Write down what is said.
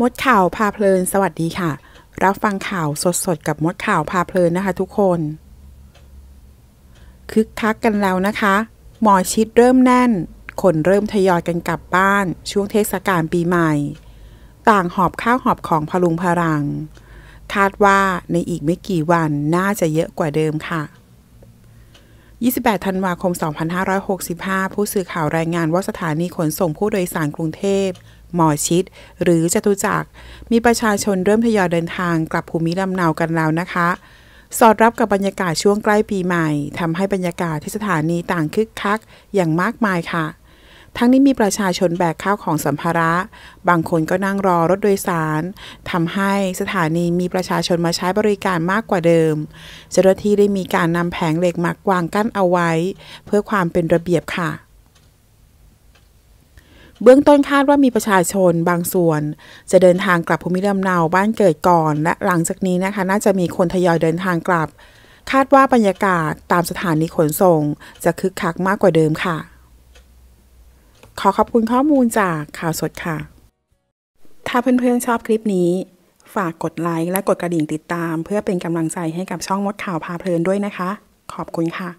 มดข่าวพาเพลินสวัสดีค่ะรับฟังข่าวสดสดกับมดข่าวพาเพลินนะคะทุกคนคึกคักกันแล้วนะคะ หมอชิดเริ่มแน่นคนเริ่มทยอยกันกลับบ้านช่วงเทศกาลปีใหม่ ต่างหอบข้าวหอบของพลุงพลังคาดว่าในอีกไม่กี่วันน่าจะเยอะกว่าเดิมค่ะ28 ธันวาคม 2565 ผู้สื่อข่าวรายงานว่าสถานีขนส่งผู้โดยสารกรุงเทพ หมอชิด หรือจตุจักร มีประชาชนเริ่มทยอยเดินทางกลับภูมิลำเนากันแล้วนะคะ สอดรับกับบรรยากาศช่วงใกล้ปีใหม่ ทำให้บรรยากาศที่สถานีต่างคึกคักอย่างมากมายค่ะทั้งนี้มีประชาชนแบกข้าวของสัมภาระ บางคนก็นั่งรอรถโดยสาร ทำให้สถานีมีประชาชนมาใช้บริการมากกว่าเดิม เจ้าหน้าที่ได้มีการนำแผงเหล็กมากวางกั้นเอาไว้ เพื่อความเป็นระเบียบค่ะ เบื้องต้นคาดว่ามีประชาชนบางส่วน จะเดินทางกลับภูมิลำเนาบ้านเกิดก่อน และหลังจากนี้นะคะน่าจะมีคนทยอยเดินทางกลับ คาดว่าบรรยากาศตามสถานีขนส่ง จะคึกคักมากกว่าเดิมค่ะขอขอบคุณข้อมูลจากข่าวสดค่ะ ถ้าเพื่อนๆชอบคลิปนี้ ฝากกดไลค์และกดกระดิ่งติดตาม เพื่อเป็นกำลังใจให้กับช่องมดข่าวพาเพลินด้วยนะคะ ขอบคุณค่ะ